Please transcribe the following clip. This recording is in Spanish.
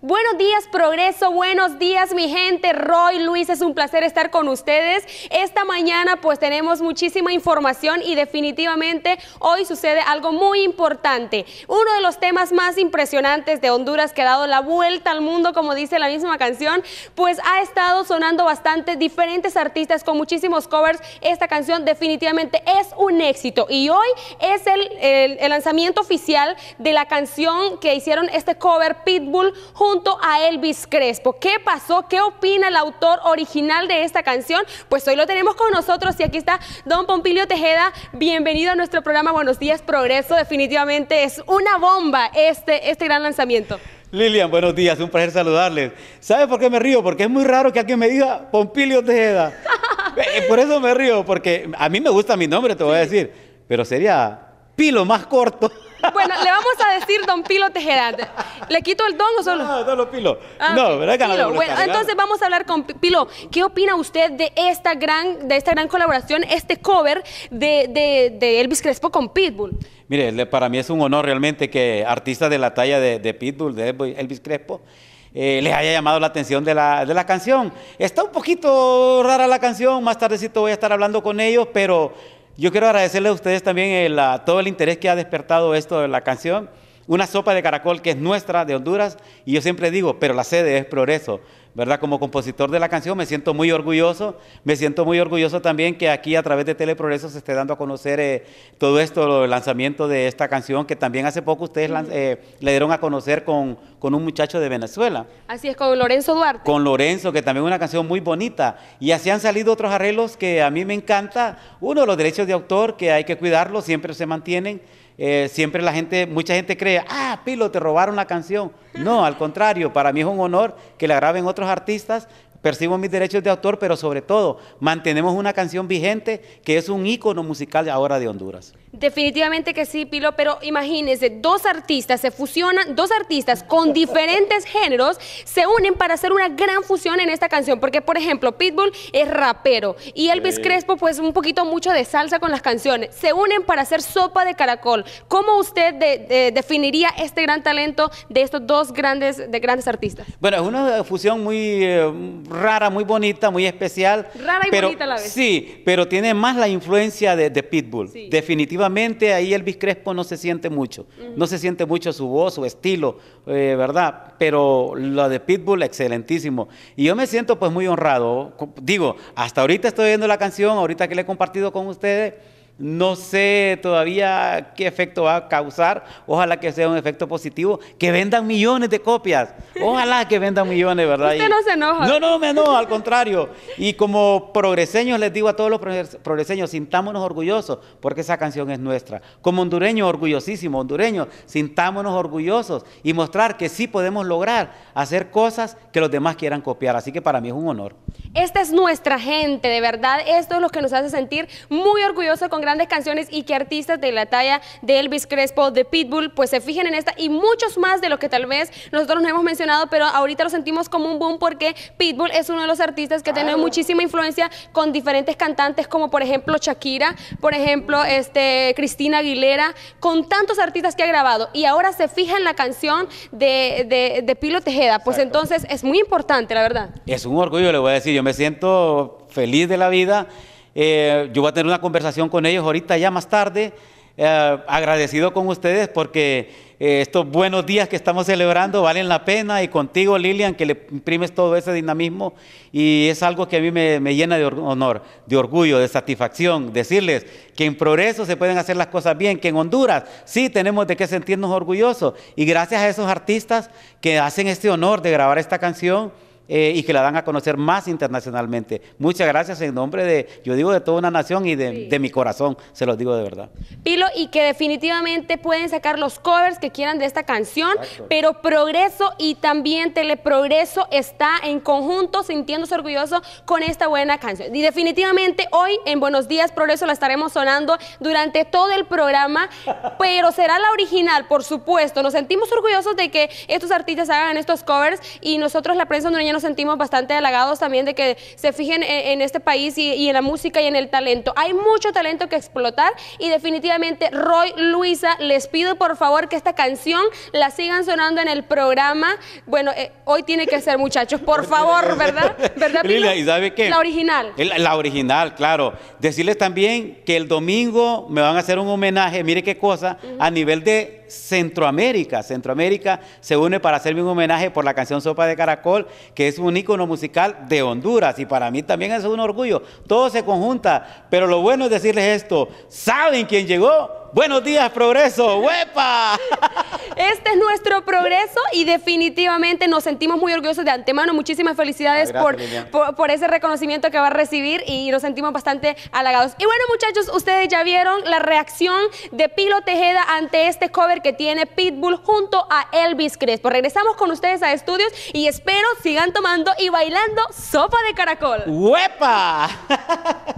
Buenos días, Progreso. Buenos días, mi gente. Roy, Luis, es un placer estar con ustedes. Esta mañana pues tenemos muchísima información y definitivamente hoy sucede algo muy importante. Uno de los temas más impresionantes de Honduras que ha dado la vuelta al mundo, como dice la misma canción, pues ha estado sonando bastante diferentes artistas con muchísimos covers. Esta canción definitivamente es un éxito y hoy es el, lanzamiento oficial de la canción que hicieron este cover Pitbull junto junto a Elvis Crespo. ¿Qué pasó? ¿Qué opina el autor original de esta canción? Pues hoy lo tenemos con nosotros y aquí está don Pompilio Tejeda. Bienvenido a nuestro programa Buenos Días Progreso. Definitivamente es una bomba este, este gran lanzamiento. Lilian, buenos días, un placer saludarles. ¿Sabes por qué me río? Porque es muy raro que alguien me diga Pompilio Tejeda. Eh, por eso me río, porque a mí me gusta mi nombre, te voy a decir. Pero sería Pilo, más corto. Bueno, le vamos a decir don Pilo Tejeda. ¿Le quito el don o solo? No, ah, no, Pilo. no, ¿verdad que No bueno, entonces vamos a hablar con Pilo. ¿Qué opina usted de esta gran, de esta gran colaboración, este cover de, Elvis Crespo con Pitbull? Mire, para mí es un honor realmente que artistas de la talla de, Pitbull, de Elvis Crespo, eh, les haya llamado la atención de la, de la, canción. Está un poquito rara la canción, más tardecito voy a estar hablando con ellos, pero yo quiero agradecerle a ustedes también todo el interés que ha despertado esto de la canción. Una sopa de caracol que es nuestra, de Honduras, y yo siempre digo, pero la sede es Progreso. ¿verdad? Como compositor de la canción me siento muy orgulloso, me siento muy orgulloso también que aquí a través de Teleprogreso se esté dando a conocer eh, todo esto, el lanzamiento de esta canción que también hace poco ustedes eh, le dieron a conocer con, un muchacho de Venezuela. Así es, con Lorenzo Duarte. Con Lorenzo, que también es una canción muy bonita. Y así han salido otros arreglos que a mí me encanta. Uno, los derechos de autor, que hay que cuidarlos, siempre se mantienen. Eh, siempre la gente, mucha gente cree, ah, Pilo, te robaron la canción. No, al contrario, para mí es un honor que la graben otros artistas percibo mis derechos de autor, pero sobre todo mantenemos una canción vigente que es un ícono musical ahora de Honduras. Definitivamente que sí, Pilo, pero imagínense, dos artistas se fusionan, dos artistas con diferentes géneros se unen para hacer una gran fusión en esta canción, porque por ejemplo, Pitbull es rapero y Elvis Crespo pues un poquito mucho de salsa con las canciones, se unen para hacer sopa de caracol. ¿Cómo usted definiría este gran talento de estos dos grandes, de grandes artistas? Bueno, es una fusión muy... Eh, rara, muy bonita, muy especial. Rara y bonita la vez. Sí, pero tiene más la influencia de, Pitbull. Definitivamente ahí Elvis Crespo no se siente mucho. No se siente mucho su voz, su estilo, eh, ¿verdad? Pero lo de Pitbull, excelentísimo. Y yo me siento pues muy honrado. Digo, hasta ahorita estoy viendo la canción, ahorita que la he compartido con ustedes no sé todavía qué efecto va a causar. Ojalá que sea un efecto positivo. Que vendan millones de copias. Ojalá que vendan millones, ¿verdad? Usted no se enoja. No, no, me enojo, al contrario. Y como progreseños les digo a todos los progreseños, sintámonos orgullosos porque esa canción es nuestra. Como hondureños, orgullosísimos, hondureños, sintámonos orgullosos y mostrar que sí podemos lograr hacer cosas que los demás quieran copiar. Así que para mí es un honor. Esta es nuestra gente, de verdad. Esto es lo que nos hace sentir muy orgullosos con grandes canciones y que artistas de la talla de Elvis Crespo, de Pitbull, pues se fijen en esta y muchos más de los que tal vez nosotros no hemos mencionado, pero ahorita lo sentimos como un boom porque Pitbull es uno de los artistas que tiene muchísima influencia con diferentes cantantes como por ejemplo Shakira, por ejemplo este, Cristina Aguilera, con tantos artistas que ha grabado y ahora se fija en la canción de, de, Pilo Tejeda, pues entonces es muy importante la verdad. Es un orgullo, le voy a decir, yo me siento feliz de la vida eh, yo voy a tener una conversación con ellos ahorita ya más tarde. Eh, agradecido con ustedes porque eh, estos buenos días que estamos celebrando valen la pena y contigo Lilian que le imprimes todo ese dinamismo y es algo que a mí me, me llena de honor, de orgullo, de satisfacción, decirles que en progreso se pueden hacer las cosas bien, que en Honduras sí tenemos de qué sentirnos orgullosos y gracias a esos artistas que hacen este honor de grabar esta canción eh, y que la dan a conocer más internacionalmente. Muchas gracias en nombre de, yo digo, de toda una nación y de, mi corazón, se los digo de verdad. Pilo, y que definitivamente pueden sacar los covers que quieran de esta canción, pero Progreso y también Teleprogreso está en conjunto sintiéndose orgulloso con esta buena canción. Y definitivamente hoy en Buenos Días Progreso la estaremos sonando durante todo el programa, pero será la original, por supuesto. Nos sentimos orgullosos de que estos artistas hagan estos covers y nosotros la prensa hondureña sentimos bastante halagados también de que se fijen en, este país y, en la música y en el talento. Hay mucho talento que explotar y definitivamente Roy Luisa, les pido por favor que esta canción la sigan sonando en el programa. Bueno, eh, hoy tiene que ser muchachos, por favor, ¿verdad? ¿Verdad, ¿y sabe qué? La original. la original, claro. Decirles también que el domingo me van a hacer un homenaje, mire qué cosa, a nivel de Centroamérica. Centroamérica se une para hacerme un homenaje por la canción Sopa de Caracol, que es un ícono musical de Honduras y para mí también es un orgullo. Todo se conjunta, pero lo bueno es decirles esto, ¿saben quién llegó? Buenos días, progreso. ¡Huepa! Este es nuestro progreso y definitivamente nos sentimos muy orgullosos de antemano. Muchísimas felicidades ah, por, por, ese reconocimiento que va a recibir y nos sentimos bastante halagados. Y bueno, muchachos, ustedes ya vieron la reacción de Pilo Tejeda ante este cover que tiene Pitbull junto a Elvis Crespo. Regresamos con ustedes a estudios y espero sigan tomando y bailando sopa de caracol. ¡Huepa!